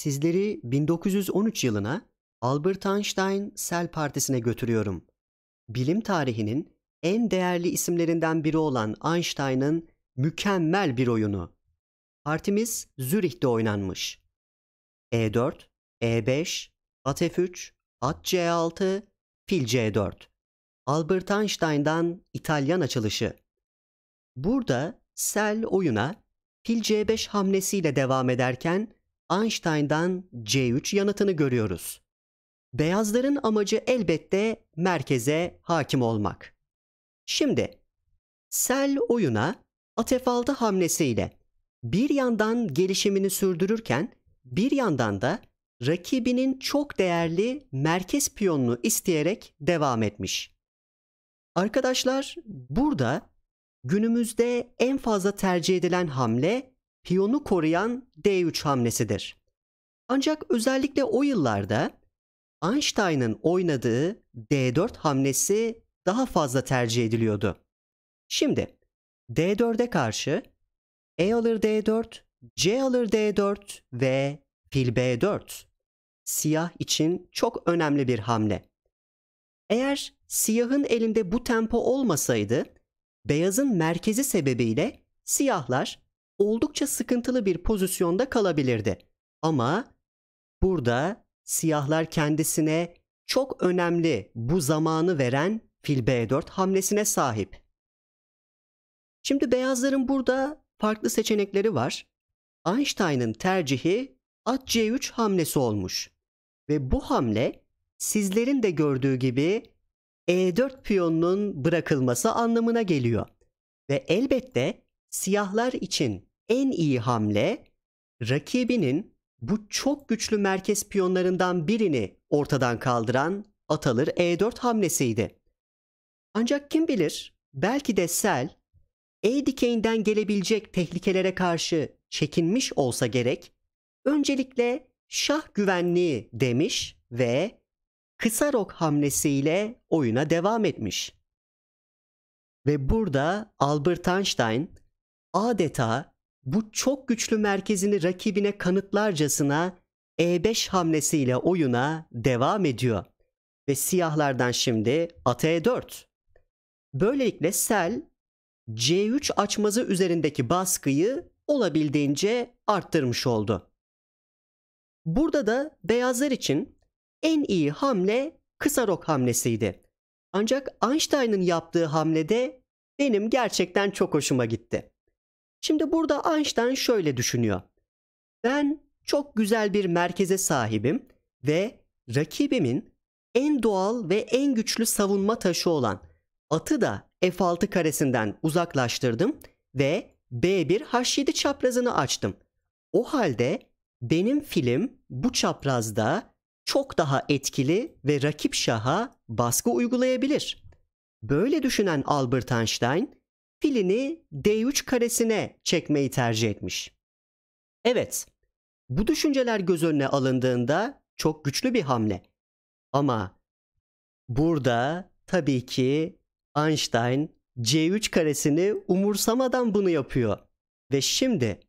Sizleri 1913 yılına Albert Einstein Sel Partisi'ne götürüyorum. Bilim tarihinin en değerli isimlerinden biri olan Einstein'ın mükemmel bir oyunu. Partimiz Zürih'te oynanmış. E4, E5, At F3, At C6, Fil C4. Albert Einstein'dan İtalyan açılışı. Burada Sel oyuna Fil C5 hamlesiyle devam ederken Einstein'dan C3 yanıtını görüyoruz. Beyazların amacı elbette merkeze hakim olmak. Şimdi Sel oyuna Atefaldı hamlesiyle bir yandan gelişimini sürdürürken bir yandan da rakibinin çok değerli merkez piyonunu isteyerek devam etmiş. Arkadaşlar burada günümüzde en fazla tercih edilen hamle piyonu koruyan D3 hamlesidir. Ancak özellikle o yıllarda Einstein'ın oynadığı D4 hamlesi daha fazla tercih ediliyordu. Şimdi D4'e karşı E alır D4, C alır D4 ve fil B4 siyah için çok önemli bir hamle. Eğer siyahın elinde bu tempo olmasaydı, beyazın merkezi sebebiyle siyahlar oldukça sıkıntılı bir pozisyonda kalabilirdi. Ama burada siyahlar kendisine çok önemli bu zamanı veren fil B4 hamlesine sahip. Şimdi beyazların burada farklı seçenekleri var. Einstein'ın tercihi at C3 hamlesi olmuş. Ve bu hamle sizlerin de gördüğü gibi E4 piyonunun bırakılması anlamına geliyor. Ve elbette siyahlar için en iyi hamle rakibinin bu çok güçlü merkez piyonlarından birini ortadan kaldıran atılır E4 hamlesiydi. Ancak kim bilir belki de Sel E dikeyinden gelebilecek tehlikelere karşı çekinmiş olsa gerek öncelikle şah güvenliği demiş ve kısa rok hamlesiyle oyuna devam etmiş. Ve burada Albert Einstein adeta bu çok güçlü merkezini rakibine kanıtlarcasına E5 hamlesiyle oyuna devam ediyor. Ve siyahlardan şimdi at E4. Böylelikle sel C3 açmazı üzerindeki baskıyı olabildiğince arttırmış oldu. Burada da beyazlar için en iyi hamle kısa rok hamlesiydi. Ancak Einstein'ın yaptığı hamlede benim gerçekten çok hoşuma gitti. Şimdi burada Einstein şöyle düşünüyor. Ben çok güzel bir merkeze sahibim ve rakibimin en doğal ve en güçlü savunma taşı olan atı da F6 karesinden uzaklaştırdım ve B1 H7 çaprazını açtım. O halde benim filim bu çaprazda çok daha etkili ve rakip şaha baskı uygulayabilir. Böyle düşünen Albert Einstein filini D3 karesine çekmeyi tercih etmiş. Evet, bu düşünceler göz önüne alındığında çok güçlü bir hamle. Ama burada tabii ki Einstein C3 karesini umursamadan bunu yapıyor. Ve şimdi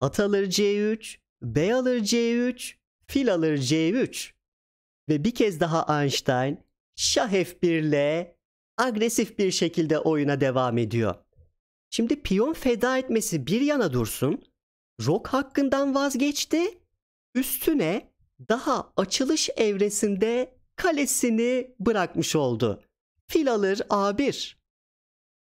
at alır C3, B alır C3, fil alır C3. Ve bir kez daha Einstein şah F1 ile agresif bir şekilde oyuna devam ediyor. Şimdi piyon feda etmesi bir yana dursun, rok hakkından vazgeçti, üstüne daha açılış evresinde kalesini bırakmış oldu. Fil alır A1.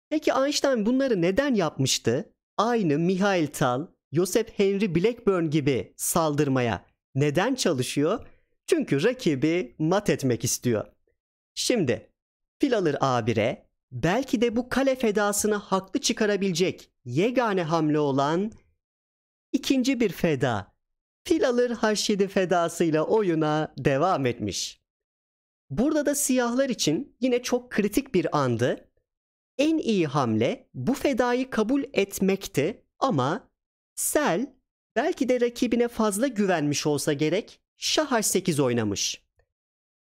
Peki Einstein bunları neden yapmıştı? Aynı Mihail Tal, Joseph Henry Blackburn gibi saldırmaya neden çalışıyor? Çünkü rakibi mat etmek istiyor. Şimdi Fil alır A1'e belki de bu kale fedasını haklı çıkarabilecek yegane hamle olan ikinci bir feda. Fil alır H7 fedasıyla oyuna devam etmiş. Burada da siyahlar için yine çok kritik bir andı. En iyi hamle bu fedayı kabul etmekti ama Sel belki de rakibine fazla güvenmiş olsa gerek şah h8 oynamış.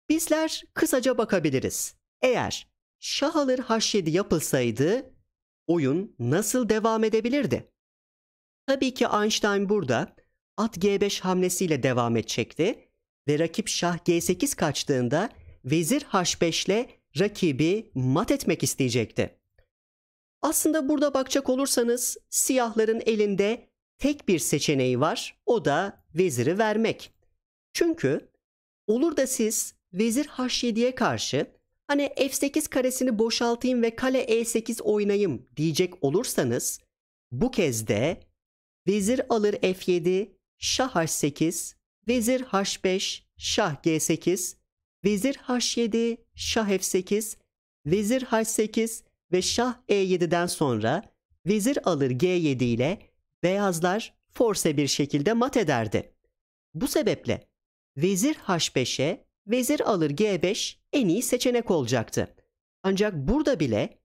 Bizler kısaca bakabiliriz. Eğer şah alır h7 yapılsaydı oyun nasıl devam edebilirdi? Tabii ki Einstein burada at g5 hamlesiyle devam edecekti ve rakip şah g8 kaçtığında vezir h5 ile rakibi mat etmek isteyecekti. Aslında burada bakacak olursanız siyahların elinde tek bir seçeneği var. O da veziri vermek. Çünkü olur da siz vezir h7'ye karşı hani f8 karesini boşaltayım ve kale e8 oynayayım diyecek olursanız bu kez de vezir alır f7, şah h8, vezir h5, şah g8, vezir h7, şah f8, vezir h8 ve şah e7'den sonra vezir alır g7 ile beyazlar force bir şekilde mat ederdi. Bu sebeple vezir h5'e vezir alır G5 en iyi seçenek olacaktı. Ancak burada bile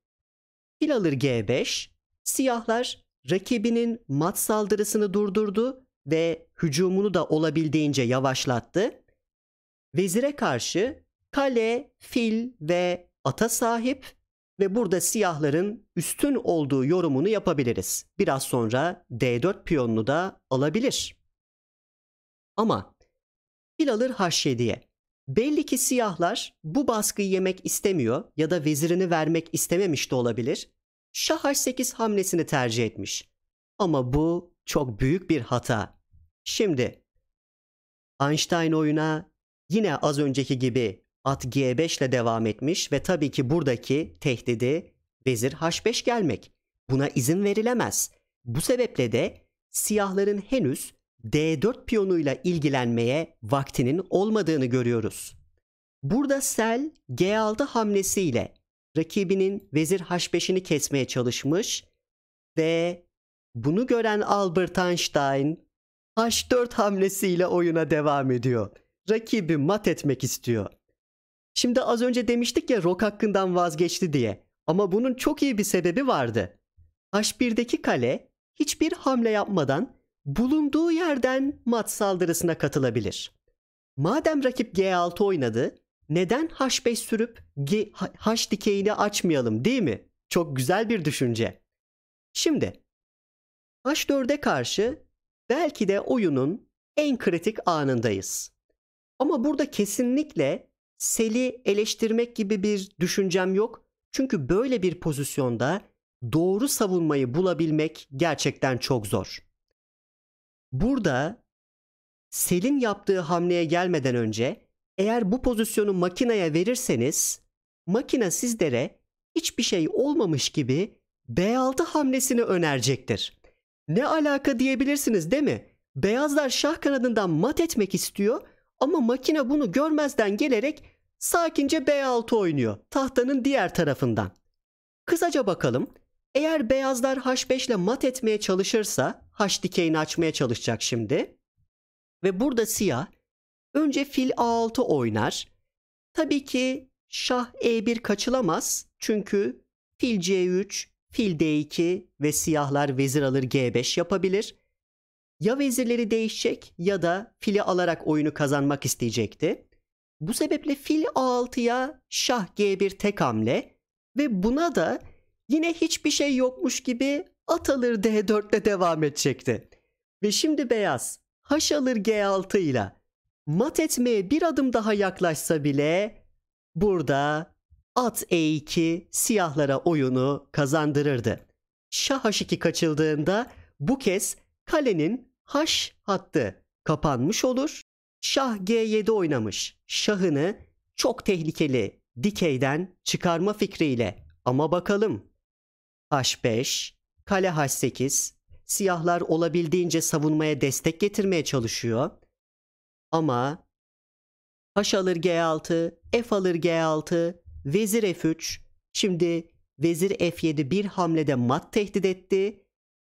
fil alır G5, siyahlar rakibinin mat saldırısını durdurdu ve hücumunu da olabildiğince yavaşlattı. Vezire karşı kale, fil ve ata sahip ve burada siyahların üstün olduğu yorumunu yapabiliriz. Biraz sonra D4 piyonunu da alabilir. Ama fil alır H7'ye. Belli ki siyahlar bu baskıyı yemek istemiyor ya da vezirini vermek istememiş de olabilir. Şah 8 hamlesini tercih etmiş. Ama bu çok büyük bir hata. Şimdi Einstein oyuna yine az önceki gibi at G5 ile devam etmiş ve tabii ki buradaki tehdidi vezir H5 gelmek. Buna izin verilemez. Bu sebeple de siyahların henüz D4 piyonuyla ilgilenmeye vaktinin olmadığını görüyoruz. Burada Sel G6 hamlesiyle rakibinin vezir H5'ini kesmeye çalışmış ve bunu gören Albert Einstein H4 hamlesiyle oyuna devam ediyor. Rakibi mat etmek istiyor. Şimdi az önce demiştik ya rok hakkından vazgeçti diye. Ama bunun çok iyi bir sebebi vardı. H1'deki kale hiçbir hamle yapmadan bulunduğu yerden mat saldırısına katılabilir. Madem rakip G6 oynadı, neden H5 sürüp G, H dikeyini açmayalım değil mi? Çok güzel bir düşünce. Şimdi H4'e karşı belki de oyunun en kritik anındayız. Ama burada kesinlikle Sel'i eleştirmek gibi bir düşüncem yok. Çünkü böyle bir pozisyonda doğru savunmayı bulabilmek gerçekten çok zor. Burada Sel'in yaptığı hamleye gelmeden önce eğer bu pozisyonu makineye verirseniz makine sizlere hiçbir şey olmamış gibi B6 hamlesini önerecektir. Ne alaka diyebilirsiniz değil mi? Beyazlar şah kanadından mat etmek istiyor ama makine bunu görmezden gelerek sakince B6 oynuyor tahtanın diğer tarafından. Kısaca bakalım eğer beyazlar H5 ile mat etmeye çalışırsa H dikeyini açmaya çalışacak şimdi. Ve burada siyah önce fil A6 oynar. Tabii ki şah E1 kaçılamaz çünkü fil C3, fil D2 ve siyahlar vezir alır G5 yapabilir. Ya vezirleri değişecek ya da fili alarak oyunu kazanmak isteyecekti. Bu sebeple fil A6'ya şah G1 tek hamle ve buna da yine hiçbir şey yokmuş gibi at alır D4 ile devam edecekti. Ve şimdi beyaz haş alır G6 ile mat etmeye bir adım daha yaklaşsa bile burada at E2 siyahlara oyunu kazandırırdı. Şah H2 kaçıldığında bu kez kalenin haş hattı kapanmış olur. Şah G7 oynamış şahını çok tehlikeli dikeyden çıkarma fikriyle ama bakalım H5, kale H8, siyahlar olabildiğince savunmaya destek getirmeye çalışıyor. Ama H alır G6, F alır G6, Vezir F3. Şimdi Vezir F7 bir hamlede mat tehdit etti.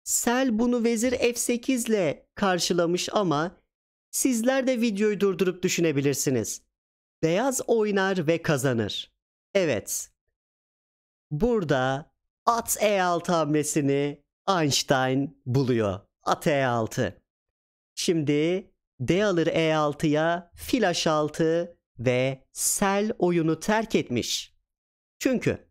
Sel bunu Vezir F8 ile karşılamış ama sizler de videoyu durdurup düşünebilirsiniz. Beyaz oynar ve kazanır. Evet. Burada At E6 hamlesini Einstein buluyor. At E6. Şimdi D alır E6'ya fil H6 ve sel oyunu terk etmiş. Çünkü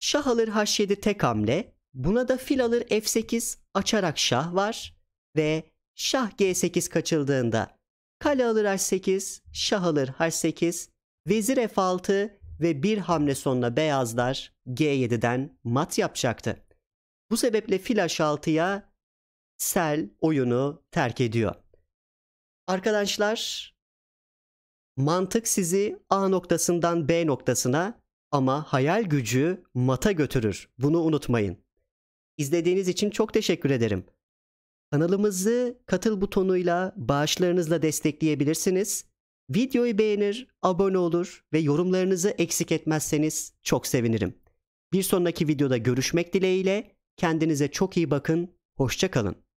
şah alır H7 tek hamle, buna da fil alır F8 açarak şah var ve şah G8 kaçıldığında kale alır H8, şah alır H8, vezir F6 ve bir hamle sonuna beyazlar G7'den mat yapacaktı. Bu sebeple fil H6'ya sel oyunu terk ediyor. Arkadaşlar mantık sizi A noktasından B noktasına ama hayal gücü mata götürür. Bunu unutmayın. İzlediğiniz için çok teşekkür ederim. Kanalımızı katıl butonuyla bağışlarınızla destekleyebilirsiniz. Videoyu beğenir, abone olur ve yorumlarınızı eksik etmezseniz çok sevinirim. Bir sonraki videoda görüşmek dileğiyle kendinize çok iyi bakın, hoşçakalın.